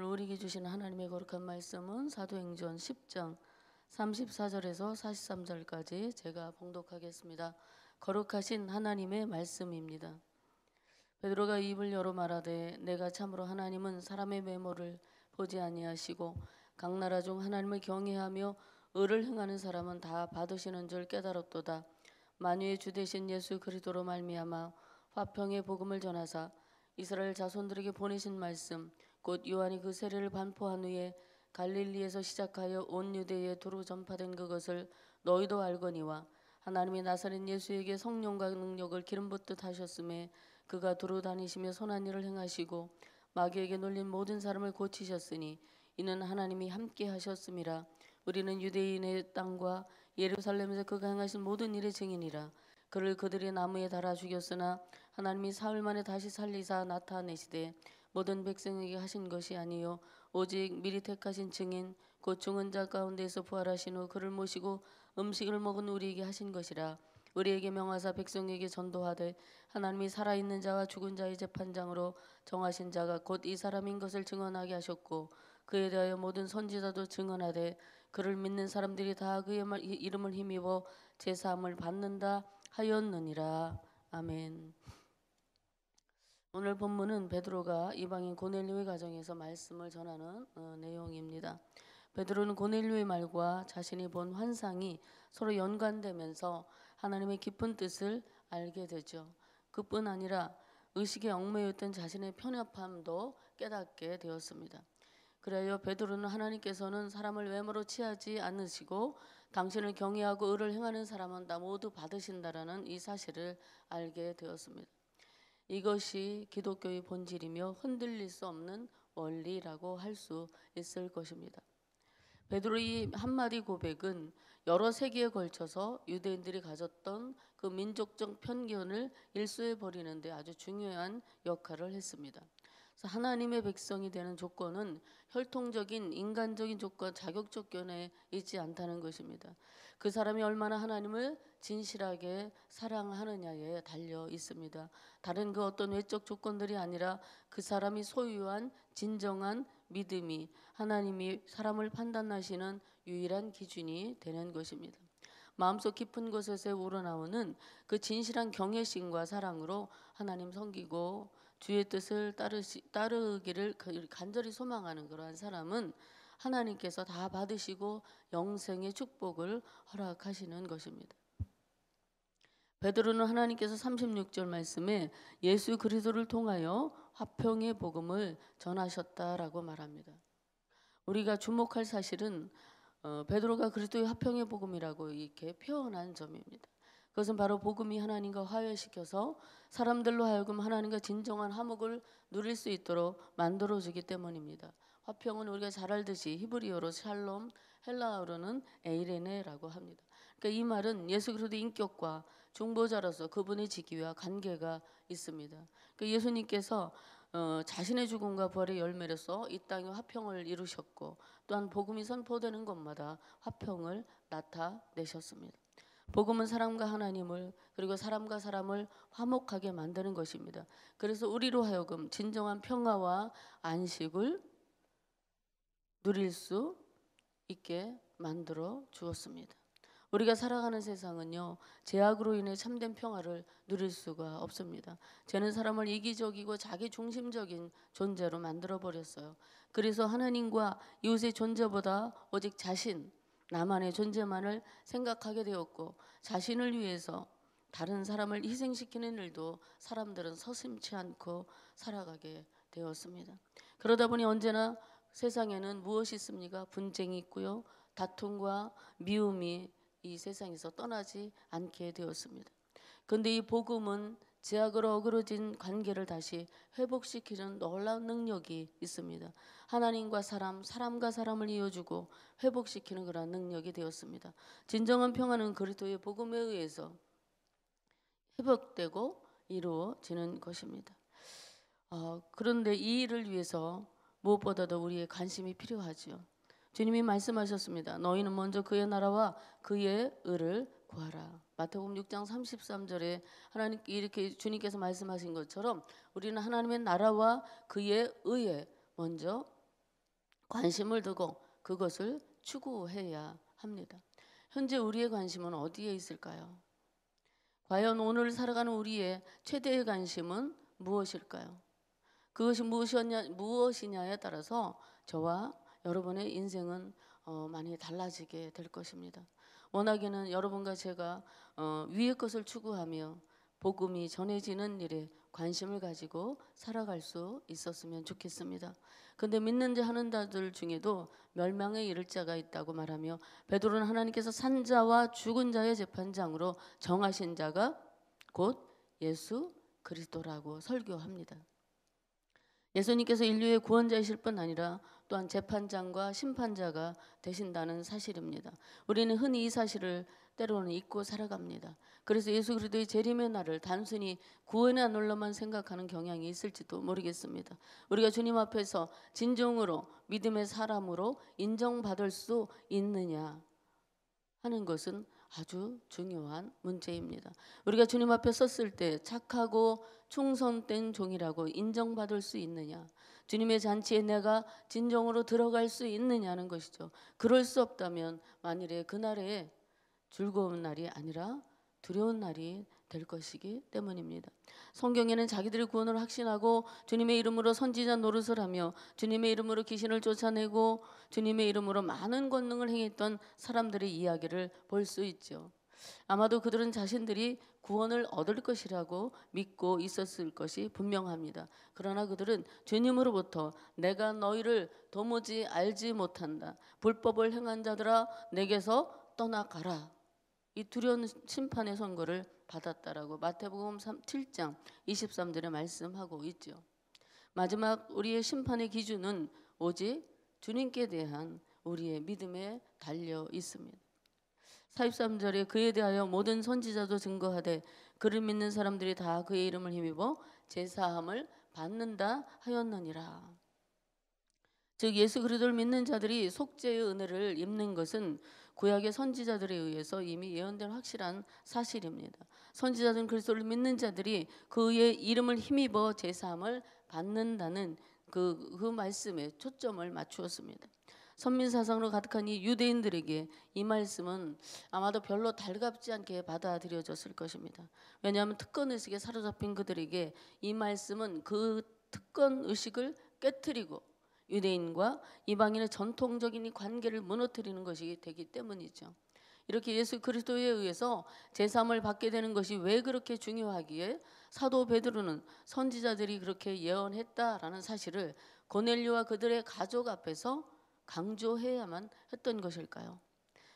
오늘 우리에게 주신 하나님의 거룩한 말씀은 사도행전 10장 34절에서 43절까지 제가 봉독하겠습니다. 거룩하신 하나님의 말씀입니다. 베드로가 입을 열어 말하되 내가 참으로 하나님은 사람의 외모를 보지 아니하시고 각 나라 중 하나님을 경외하며 의를 행하는 사람은 다 받으시는 줄 깨달았도다. 만유의 주 되신 예수 그리스도로 말미암아 화평의 복음을 전하사 이스라엘 자손들에게 보내신 말씀 곧 요한이 그 세례를 반포한 후에 갈릴리에서 시작하여 온 유대에 도로 전파된 그것을 너희도 알거니와 하나님이 나사렛 예수에게 성령과 능력을 기름 붓듯 하셨음에 그가 도로 다니시며 선한 일을 행하시고 마귀에게 놀린 모든 사람을 고치셨으니 이는 하나님이 함께 하셨음이라 우리는 유대인의 땅과 예루살렘에서 그가 행하신 모든 일의 증인이라 그를 그들의 나무에 달아 죽였으나 하나님이 사흘 만에 다시 살리사 나타내시되 모든 백성에게 하신 것이 아니요 오직 미리 택하신 증인 곧죽은자 가운데서 부활하신 후 그를 모시고 음식을 먹은 우리에게 하신 것이라 우리에게 명하사 백성에게 전도하되 하나님이 살아있는 자와 죽은 자의 재판장으로 정하신 자가 곧 이 사람인 것을 증언하게 하셨고 그에 대하여 모든 선지자도 증언하되 그를 믿는 사람들이 다 그의 말, 이름을 힘입어 제사함을 받는다 하였느니라 아멘. 오늘 본문은 베드로가 이방인 고넬료의 가정에서 말씀을 전하는 어, 내용입니다. 베드로는 고넬료의 말과 자신이 본 환상이 서로 연관되면서 하나님의 깊은 뜻을 알게 되죠. 그뿐 아니라 의식에 얽매였던 자신의 편협함도 깨닫게 되었습니다. 그래요 베드로는 하나님께서는 사람을 외모로 취하지 않으시고 당신을 경외하고 의를 행하는 사람은 다 모두 받으신다라는 이 사실을 알게 되었습니다. 이것이 기독교의 본질이며 흔들릴 수 없는 원리라고 할 수 있을 것입니다. 베드로의 한마디 고백은 여러 세기에 걸쳐서 유대인들이 가졌던 그 민족적 편견을 일소해 버리는 데 아주 중요한 역할을 했습니다. 하나님의 백성이 되는 조건은 혈통적인 인간적인 조건, 자격조건에 있지 않다는 것입니다. 그 사람이 얼마나 하나님을 진실하게 사랑하느냐에 달려 있습니다. 다른 그 어떤 외적 조건들이 아니라 그 사람이 소유한 진정한 믿음이 하나님이 사람을 판단하시는 유일한 기준이 되는 것입니다. 마음속 깊은 곳에서 우러나오는 그 진실한 경외심과 사랑으로 하나님 섬기고 주의 뜻을 따르시, 따르기를 그 간절히 소망하는 그러한 사람은 하나님께서 다 받으시고 영생의 축복을 허락하시는 것입니다. 베드로는 하나님께서 36절 말씀에 예수 그리스도를 통하여 화평의 복음을 전하셨다라고 말합니다. 우리가 주목할 사실은 어, 베드로가 그리스도의 화평의 복음이라고 이렇게 표현한 점입니다. 그것은 바로 복음이 하나님과 화해시켜서 사람들로 하여금 하나님과 진정한 화목을 누릴 수 있도록 만들어주기 때문입니다. 화평은 우리가 잘 알듯이 히브리어로 샬롬, 헬라어로는 에이레네라고 합니다. 그러니까 이 말은 예수 그리스도의 인격과 중보자로서 그분의 직위와 관계가 있습니다. 그 예수님께서 어, 자신의 죽음과 벌의 열매로서 이 땅에 화평을 이루셨고 또한 복음이 선포되는 곳마다 화평을 나타내셨습니다. 복음은 사람과 하나님을 그리고 사람과 사람을 화목하게 만드는 것입니다. 그래서 우리로 하여금 진정한 평화와 안식을 누릴 수 있게 만들어 주었습니다. 우리가 살아가는 세상은요 제약으로 인해 참된 평화를 누릴 수가 없습니다. 죄는 사람을 이기적이고 자기 중심적인 존재로 만들어 버렸어요. 그래서 하나님과 이웃의 존재보다 오직 자신 나만의 존재만을 생각하게 되었고 자신을 위해서 다른 사람을 희생시키는 일도 사람들은 서슴치 않고 살아가게 되었습니다. 그러다 보니 언제나 세상에는 무엇이 있습니까? 분쟁이 있고요. 다툼과 미움이 이 세상에서 떠나지 않게 되었습니다. 그런데 이 복음은 제약으로 어그러진 관계를 다시 회복시키는 놀라운 능력이 있습니다. 하나님과 사람, 사람과 사람을 이어주고 회복시키는 그런 능력이 되었습니다. 진정한 평화는 그리스도의 복음에 의해서 회복되고 이루어지는 것입니다. 어, 그런데 이 일을 위해서 무엇보다도 우리의 관심이 필요하지요. 주님이 말씀하셨습니다. 너희는 먼저 그의 나라와 그의 의를 구하라. 마태복음 6장 33절에 하나님 이렇게 주님께서 말씀하신 것처럼 우리는 하나님의 나라와 그의 의에 먼저 관심을 두고 그것을 추구해야 합니다. 현재 우리의 관심은 어디에 있을까요? 과연 오늘 살아가는 우리의 최대의 관심은 무엇일까요? 그것이 무엇이냐, 무엇이냐에 따라서 저와 여러분의 인생은 어, 많이 달라지게 될 것입니다. 원하기는 여러분과 제가 어, 위의 것을 추구하며 복음이 전해지는 일에 관심을 가지고 살아갈 수 있었으면 좋겠습니다. 근데 믿는 자 하는 자들 중에도 멸망에 이를 자가 있다고 말하며 베드로는 하나님께서 산 자와 죽은 자의 재판장으로 정하신 자가 곧 예수 그리스도라고 설교합니다. 예수님께서 인류의 구원자이실 뿐 아니라 또한 재판장과 심판자가 되신다는 사실입니다. 우리는 흔히 이 사실을 때로는 잊고 살아갑니다. 그래서 예수 그리스도의 재림의 날을 단순히 구원의 날로만 생각하는 경향이 있을지도 모르겠습니다. 우리가 주님 앞에서 진정으로 믿음의 사람으로 인정받을 수 있느냐 하는 것은 아주 중요한 문제입니다. 우리가 주님 앞에 섰을 때 착하고 충성된 종이라고 인정받을 수 있느냐? 주님의 잔치에 내가 진정으로 들어갈 수 있느냐는 것이죠. 그럴 수 없다면 만일에 그날에 즐거운 날이 아니라 두려운 날이 될 것이기 때문입니다. 성경에는 자기들의 구원을 확신하고 주님의 이름으로 선지자 노릇을 하며 주님의 이름으로 귀신을 쫓아내고 주님의 이름으로 많은 권능을 행했던 사람들의 이야기를 볼 수 있죠. 아마도 그들은 자신들이 구원을 얻을 것이라고 믿고 있었을 것이 분명합니다. 그러나 그들은 주님으로부터 내가 너희를 도무지 알지 못한다. 불법을 행한 자들아 내게서 떠나가라. 이 두려운 심판의 선고를 받았다라고 마태복음 3, 7장 23절에 말씀하고 있죠. 마지막 우리의 심판의 기준은 오직 주님께 대한 우리의 믿음에 달려 있습니다. 43절에 그에 대하여 모든 선지자도 증거하되 그를 믿는 사람들이 다 그의 이름을 힘입어 제사함을 받는다 하였느니라. 즉 예수 그리스도를 믿는 자들이 속죄의 은혜를 입는 것은 구약의 선지자들에 의해서 이미 예언된 확실한 사실입니다. 선지자들 그리스도를 믿는 자들이 그의 이름을 힘입어 제사함을 받는다는 그, 그 말씀에 초점을 맞추었습니다. 선민 사상으로 가득한 이 유대인들에게 이 말씀은 아마도 별로 달갑지 않게 받아들여졌을 것입니다. 왜냐하면 특권 의식에 사로잡힌 그들에게 이 말씀은 그 특권 의식을 깨뜨리고 유대인과 이방인의 전통적인 이 관계를 무너뜨리는 것이 되기 때문이죠. 이렇게 예수 그리스도에 의해서 제삼을 받게 되는 것이 왜 그렇게 중요하기에 사도 베드로는 선지자들이 그렇게 예언했다라는 사실을 고넬류와 그들의 가족 앞에서 강조해야만 했던 것일까요?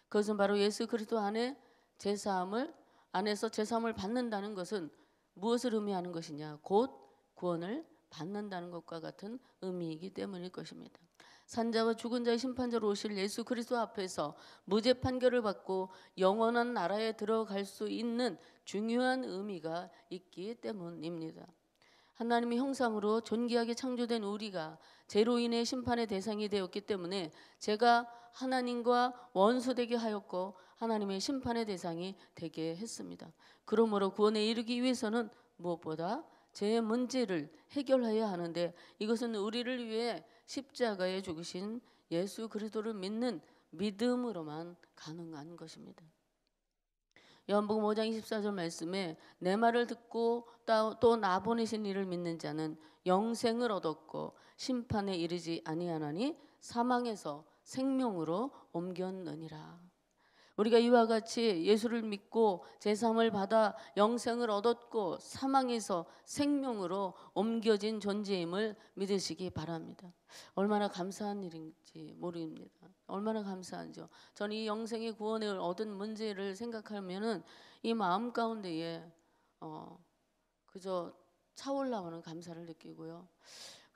그것은 바로 예수 그리스도 안에 제사함을 안에서 제사함을 받는다는 것은 무엇을 의미하는 것이냐? 곧 구원을 받는다는 것과 같은 의미이기 때문일 것입니다. 산자와 죽은 자의 심판자로 오실 예수 그리스도 앞에서 무죄 판결을 받고 영원한 나라에 들어갈 수 있는 중요한 의미가 있기 때문입니다. 하나님의 형상으로 존귀하게 창조된 우리가 죄로 인해 심판의 대상이 되었기 때문에 제가 하나님과 원수되게 하였고 하나님의 심판의 대상이 되게 했습니다. 그러므로 구원에 이르기 위해서는 무엇보다 죄의 문제를 해결해야 하는데 이것은 우리를 위해 십자가에 죽으신 예수 그리스도를 믿는 믿음으로만 가능한 것입니다. 연복음 5장 24절 말씀에 내 말을 듣고 또 나보내신 이를 믿는 자는 영생을 얻었고 심판에 이르지 아니하나니 사망에서 생명으로 옮겼느니라. 우리가 이와 같이 예수를 믿고 제삼을 받아 영생을 얻었고 사망에서 생명으로 옮겨진 존재임을 믿으시기 바랍니다. 얼마나 감사한 일인지 모릅니다. 얼마나 감사한지요. 저는 이 영생의 구원을 얻은 문제를 생각하면은 이 마음 가운데에 어 그저 차올라오는 감사를 느끼고요.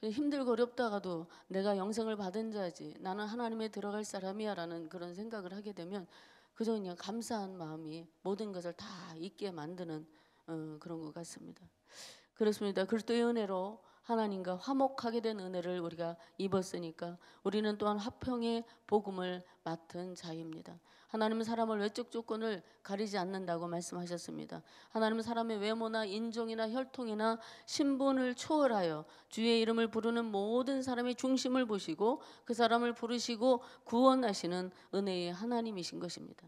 힘들고 어렵다가도 내가 영생을 받은 자지 나는 하나님에 들어갈 사람이야라는 그런 생각을 하게 되면 그저 그냥 감사한 마음이 모든 것을 다잊게 만드는 어, 그런 것 같습니다. 그렇습니다. 그리스도의 은혜로 하나님과 화목하게 된 은혜를 우리가 입었으니까 우리는 또한 화평의 복음을 맡은 자입니다. 하나님은 사람을 외적 조건을 가리지 않는다고 말씀하셨습니다. 하나님은 사람의 외모나 인종이나 혈통이나 신분을 초월하여 주의 이름을 부르는 모든 사람의 중심을 보시고 그 사람을 부르시고 구원하시는 은혜의 하나님이신 것입니다.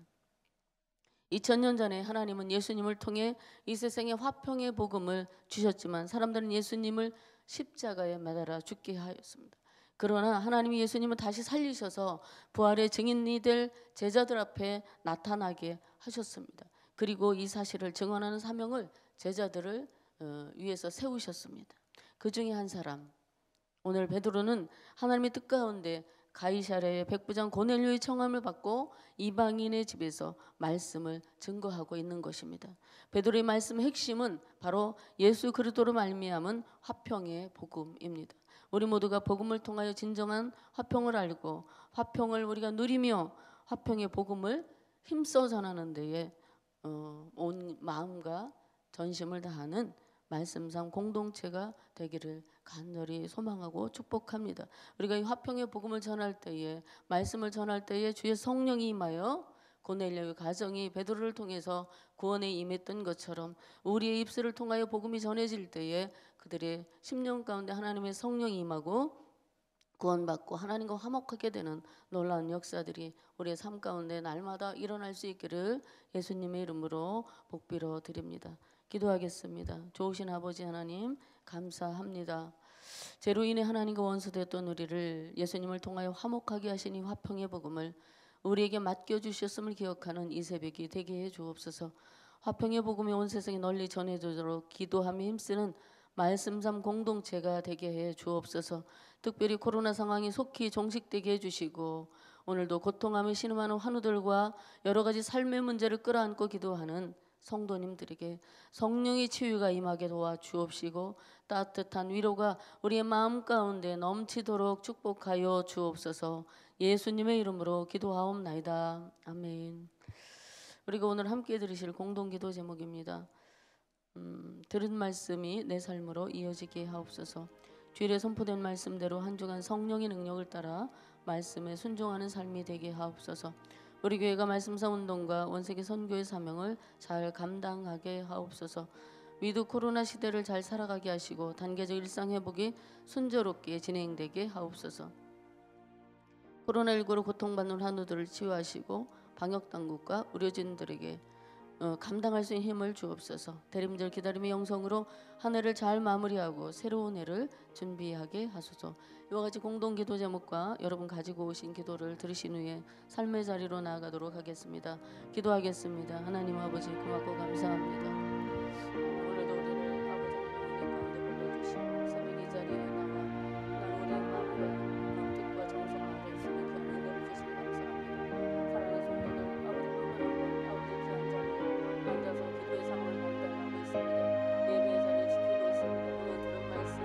2000년 전에 하나님은 예수님을 통해 이 세상에 화평의 복음을 주셨지만 사람들은 예수님을 십자가에 매달아 죽게 하였습니다. 그러나 하나님이 예수님을 다시 살리셔서 부활의 증인이 될 제자들 앞에 나타나게 하셨습니다. 그리고 이 사실을 증언하는 사명을 제자들을 어, 위해서 세우셨습니다. 그 중에 한 사람 오늘 베드로는 하나님의 뜻 가운데 가이사랴의 백부장 고넬료의 청함을 받고 이방인의 집에서 말씀을 증거하고 있는 것입니다. 베드로의 말씀의 핵심은 바로 예수 그리스도로 말미암은 화평의 복음입니다. 우리 모두가 복음을 통하여 진정한 화평을 알고 화평을 우리가 누리며 화평의 복음을 힘써 전하는 데에 어, 온 마음과 전심을 다하는 말씀상 공동체가 되기를 간절히 소망하고 축복합니다. 우리가 이 화평의 복음을 전할 때에 말씀을 전할 때에 주의 성령이 임하여 고넬료의 가정이 베드로를 통해서 구원에 임했던 것처럼 우리의 입술을 통하여 복음이 전해질 때에 그들의 심령 가운데 하나님의 성령이 임하고 구원받고 하나님과 화목하게 되는 놀라운 역사들이 우리의 삶 가운데 날마다 일어날 수 있기를 예수님의 이름으로 복비로 드립니다. 기도하겠습니다. 좋으신 아버지 하나님 감사합니다. 제로 인해 하나님과 원수되었던 우리를 예수님을 통하여 화목하게 하시니 화평의 복음을 우리에게 맡겨주셨음을 기억하는 이 새벽이 되게 해주옵소서 화평의 복음이 온 세상에 널리 전해지도록 기도하며 힘쓰는 말씀삼 공동체가 되게 해 주옵소서 특별히 코로나 상황이 속히 종식되게 해주시고 오늘도 고통하며 신음하는 환우들과 여러 가지 삶의 문제를 끌어안고 기도하는 성도님들에게 성령의 치유가 임하게 도와주옵시고 따뜻한 위로가 우리의 마음 가운데 넘치도록 축복하여 주옵소서 예수님의 이름으로 기도하옵나이다. 아멘. 그리고 오늘 함께 들으실 공동 기도 제목입니다. 음, 들은 말씀이 내 삶으로 이어지게 하옵소서. 주일에 선포된 말씀대로 한 주간 성령의 능력을 따라 말씀에 순종하는 삶이 되게 하옵소서. 우리 교회가 말씀사 운동과 원색의 선교의 사명을 잘 감당하게 하옵소서. 위드 코로나 시대를 잘 살아가게 하시고 단계적 일상 회복이 순조롭게 진행되게 하옵소서. 코로나19로 고통받는 환우들을 치유하시고 방역당국과 의료진들에게 어, 감당할 수 있는 힘을 주옵소서 대림절 기다림의 영성으로 한 해를 잘 마무리하고 새로운 해를 준비하게 하소서 이와 같이 공동기도 제목과 여러분 가지고 오신 기도를 들으신 후에 삶의 자리로 나아가도록 하겠습니다 기도하겠습니다 하나님 아버지 고맙고 감사합니다